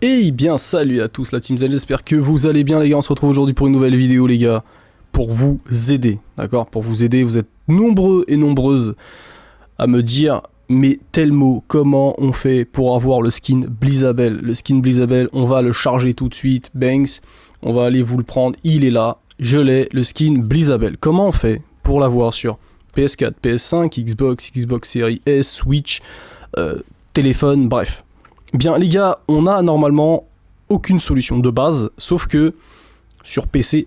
Et bien salut à tous la Team Z j'espère que vous allez bien les gars, on se retrouve aujourd'hui pour une nouvelle vidéo les gars, pour vous aider, d'accord Pour vous aider, vous êtes nombreux et nombreuses à me dire, mais tel mot, comment on fait pour avoir le skin Blizzabel Le skin Blizzabel, on va le charger tout de suite, Banks, on va aller vous le prendre, il est là, je l'ai, le skin Blizzabel. Comment on fait pour l'avoir sur PS4, PS5, Xbox, Xbox Series S, Switch, euh, téléphone, bref Bien, les gars, on a normalement aucune solution de base, sauf que sur PC,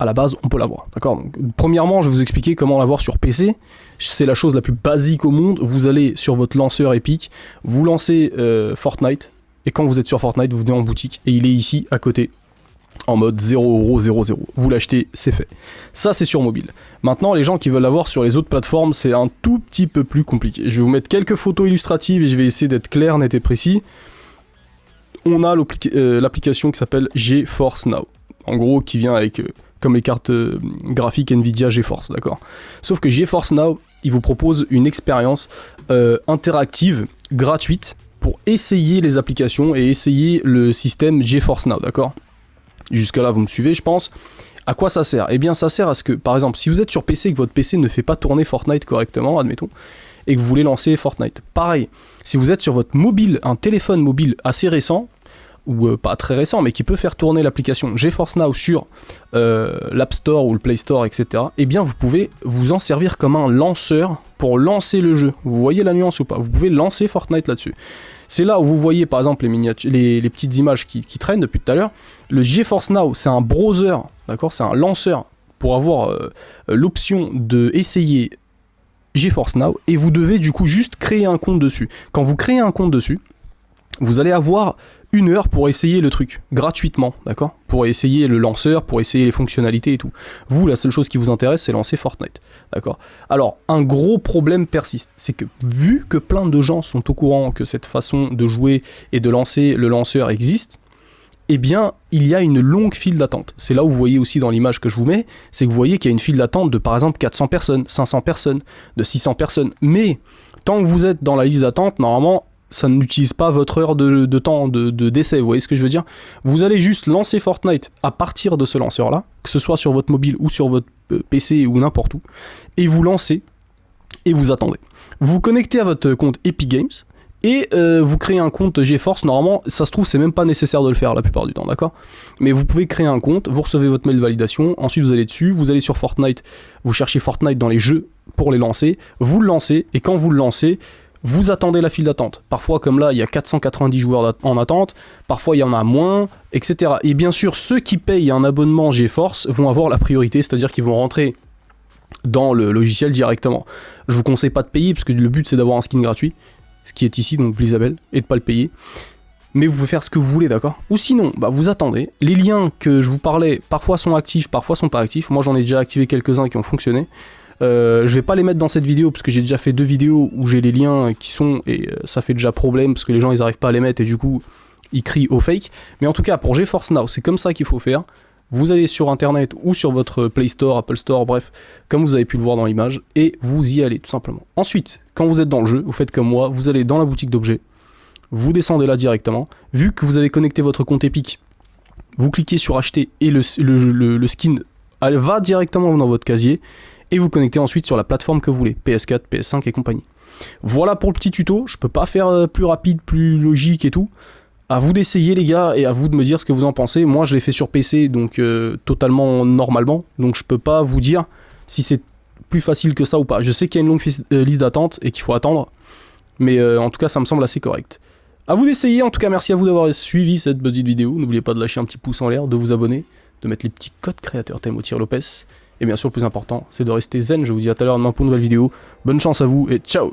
à la base, on peut l'avoir. D'accord Premièrement, je vais vous expliquer comment l'avoir sur PC. C'est la chose la plus basique au monde. Vous allez sur votre lanceur Epic, vous lancez euh, Fortnite, et quand vous êtes sur Fortnite, vous venez en boutique, et il est ici à côté en mode 0€, Vous l'achetez, c'est fait. Ça, c'est sur mobile. Maintenant, les gens qui veulent l'avoir sur les autres plateformes, c'est un tout petit peu plus compliqué. Je vais vous mettre quelques photos illustratives et je vais essayer d'être clair, net et précis. On a euh, l'application qui s'appelle GeForce Now. En gros, qui vient avec euh, comme les cartes euh, graphiques Nvidia GeForce, d'accord Sauf que GeForce Now, il vous propose une expérience interactive, gratuite, pour essayer les applications et essayer le système GeForce Now, d'accord Jusque-là, vous me suivez, je pense. À quoi ça sert Eh bien, ça sert à ce que, par exemple, si vous êtes sur PC et que votre PC ne fait pas tourner Fortnite correctement, admettons, et que vous voulez lancer Fortnite. Pareil, si vous êtes sur votre mobile, un téléphone mobile assez récent, ou euh, pas très récent, mais qui peut faire tourner l'application GeForce Now sur euh, l'App Store ou le Play Store, etc., eh bien vous pouvez vous en servir comme un lanceur pour lancer le jeu. Vous voyez la nuance ou pas Vous pouvez lancer Fortnite là-dessus. C'est là où vous voyez par exemple les, les, petites images qui, traînent depuis tout à l'heure. Le GeForce Now, c'est un browser, d'accord C'est un lanceur pour avoir euh, l'option de essayer GeForce Now et vous devez du coup juste créer un compte dessus. Quand vous créez un compte dessus, vous allez avoir une heure pour essayer le truc, gratuitement, d'accord Pour essayer le lanceur, pour essayer les fonctionnalités et tout. Vous, la seule chose qui vous intéresse, c'est lancer Fortnite, d'accord Alors, un gros problème persiste, c'est que vu que plein de gens sont au courant que cette façon de jouer et de lancer le lanceur existe, eh bien, il y a une longue file d'attente. C'est là où vous voyez aussi dans l'image que je vous mets, c'est que vous voyez qu'il y a une file d'attente de par exemple 400 personnes, 500 personnes, de 600 personnes. Mais tant que vous êtes dans la liste d'attente, normalement, ça n'utilise pas votre heure de, temps de, décès, vous voyez ce que je veux dire Vous allez juste lancer Fortnite à partir de ce lanceur-là, que ce soit sur votre mobile ou sur votre euh, PC ou n'importe où, et vous lancez et vous attendez. Vous connectez à votre compte Epic Games et euh, vous créez un compte GeForce. Normalement, ça se trouve, c'est même pas nécessaire de le faire la plupart du temps, d'accord Mais vous pouvez créer un compte, vous recevez votre mail de validation, ensuite vous allez dessus, vous allez sur Fortnite, vous cherchez Fortnite dans les jeux pour les lancer, vous le lancez et quand vous le lancez, vous attendez la file d'attente. Parfois, comme là, il y a 490 joueurs en attente, parfois il y en a moins, etc. Et bien sûr, ceux qui payent un abonnement GeForce vont avoir la priorité, c'est-à-dire qu'ils vont rentrer dans le logiciel directement. Je vous conseille pas de payer, parce que le but c'est d'avoir un skin gratuit, ce qui est ici, donc l'Isabelle, et de pas le payer. Mais vous pouvez faire ce que vous voulez, d'accord Ou sinon, bah vous attendez. Les liens que je vous parlais, parfois sont actifs, parfois sont pas actifs. Moi j'en ai déjà activé quelques-uns qui ont fonctionné. Euh, je vais pas les mettre dans cette vidéo parce que j'ai déjà fait deux vidéos où j'ai les liens qui sont et euh, ça fait déjà problème parce que les gens ils arrivent pas à les mettre et du coup ils crient au fake. Mais en tout cas pour GeForce Now, c'est comme ça qu'il faut faire. Vous allez sur internet ou sur votre Play Store, Apple Store, bref, comme vous avez pu le voir dans l'image, et vous y allez tout simplement. Ensuite, quand vous êtes dans le jeu, vous faites comme moi, vous allez dans la boutique d'objets, vous descendez là directement. Vu que vous avez connecté votre compte Epic, vous cliquez sur acheter et le, skin va directement dans votre casier et vous connectez ensuite sur la plateforme que vous voulez, PS4, PS5 et compagnie. Voilà pour le petit tuto, je peux pas faire euh, plus rapide, plus logique et tout. À vous d'essayer les gars et à vous de me dire ce que vous en pensez. Moi je l'ai fait sur PC donc euh, totalement normalement, donc je peux pas vous dire si c'est plus facile que ça ou pas. Je sais qu'il y a une longue euh, liste d'attente et qu'il faut attendre, mais en tout cas ça me semble assez correct. À vous d'essayer, en tout cas merci à vous d'avoir suivi cette petite vidéo. N'oubliez pas de lâcher un petit pouce en l'air, de vous abonner, de mettre les petits codes créateurs tir Lopez. Et bien sûr, le plus important, c'est de rester zen. Je vous dis à tout à l'heure demain pour une nouvelle vidéo. Bonne chance à vous et ciao